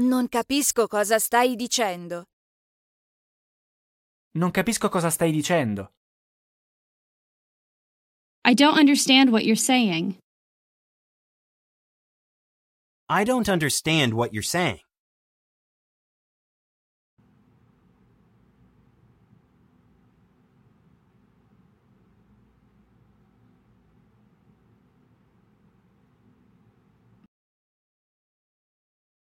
Non capisco cosa stai dicendo. Non capisco cosa stai dicendo. I don't understand what you're saying. I don't understand what you're saying.